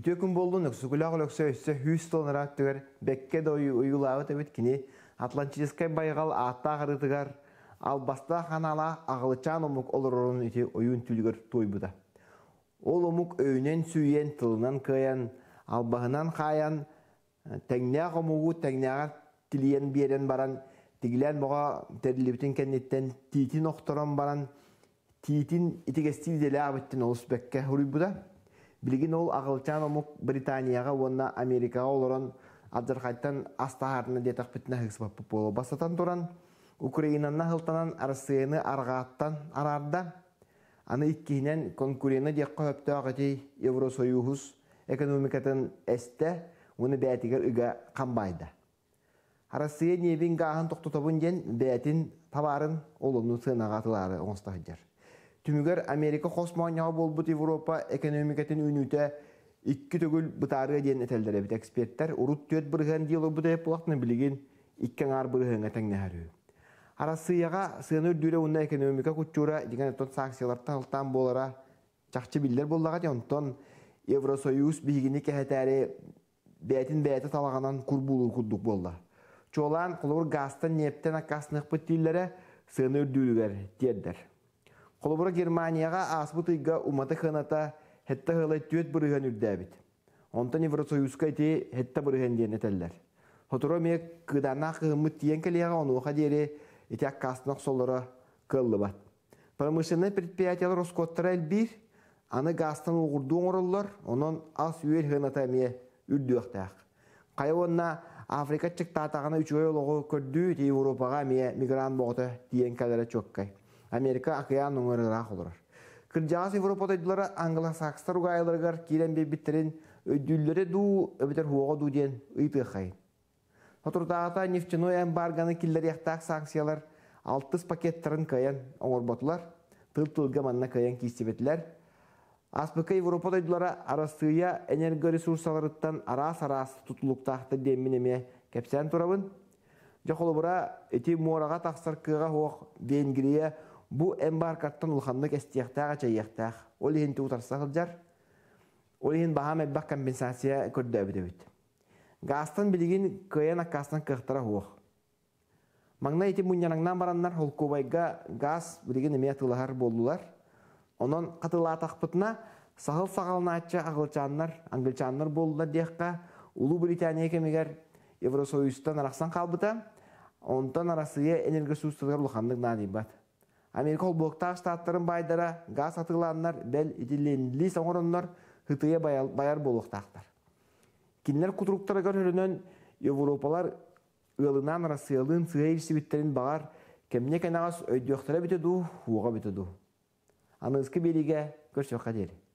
Үтө күн болдун өксүгүлак өлөксө өссө хүс тоныраттыгар бекке дойу уюлаабыт эбит кини атлантическай байгал аатта ал албаста ханала агылычан омук олорорун ити оюн түлгөр туйбута. Ол омук өйнен сүйен тылынан кыян, албаһынан хаян, э, тәңнәк омугу тәңнәк тилиен биерен баран, тигилен бога терилибитин кеннеттен титин охторон баран, титин итигестил деле олус бекке буда. Билигин ол ағылчан омук Британияға онна Америкаға олорон аджархайттан астахарына детақ бітіна хықсыпаппы болу бастатан туран, украинаны хылтанан Арсыны арғааттан арарда, аны дек конкурена диэккэ хөптөөҕэтий Евросоюз экономикатын әсті уну бээтигэр үгі қамбайды. Россия небин ғағын тохтотобун диэн бээтин табарын олону сыынаҕа түмүгер Америка хосманьяга болбут Европа экономикатын үнүтә икки төгүл бытарыга диэн этелдере эксперттер урут төт бырыган диело буда эплахны билигин иккен ар бырыгынга теңнеһәрүү. сыны үрдүле унна экономика кучура деген тон санкциялардан алтан болара чакчы биллер боллага дионтон Евросоюз бигини кехетәре бәтин бәті талаганан кур булур куддук болла. Чолан кулур газтан нептен акаснык сыныр сыны үрдүлүгер тиердер. Холобура Германияға аспытыйға уматы хыната хетті хылы түйет бұрыған үрдәбіт. Онтан Евросоюзға те хетті бұрыған дейін әтәлілер. Хотуро ме күдана қығымыт тиен келеға оны оқа дере етек аққасынақ солары кыллы бат. Промышленный предприятиялар Роскоттар әлбір, аны гастан ұғырды оңырылар, онын ас үйел хыната ме үрдіуқтақ. Қай онна Африка чықтатағына үчі ойылығы көрді, Европаға ме мигрант боғыты тиен кәлері чөккай. Америка океан оңырыра қолырар. Кырджағас Европадайдылары англосакстар ұғайларғар келен бебіттерін өділдері ду өбітер хуға ду ден ұйты қайын. Сатұртағата нефтяной эмбаргоны келдер яқтақ санкциялар 6 пакеттарын кайын оңырботылар, тыл-тылға манна кайын кейстебетілер. Аспыка Европадайдылары арастыя энергоресурсаларыттан арас-арас тұтылықтақты демінеме кәпсән тұрабын. Жоқылы бұра әте мораға тақсар кыға оқ Венгрия Бу эмбаркаттан улханны кестиектәгә чәйектәг. Ол ин тутарса гылҗар. Ол ин баһам эббак компенсация көрдә бит. Гастан билеген көен акастан кыхтара Маңна ити муньянаңнан бараннар холкубайга газ билеген эме болдылар, болдулар. Онон катыла тақпытна сахыл сағалнаатча агылчаннар, ангылчаннар болдулар дехка. Улу Британия кемегер Евросоюзтан арақсан қалбыта. Онтан арасыға энергосуыстылар улханлык надибат. Америкол блоктағы штаттарын байдара газ атыланнар бәл итиленли соңоруннар ұтығы байар болуқтақтар. Кенлер кутруктары көрінен Европалар ылынан расыялын сыға біттерін бағар кәміне кәнағас өйдіоқтыра бітеду, оға бітеду. Аныңызғы беліге көрсе дері.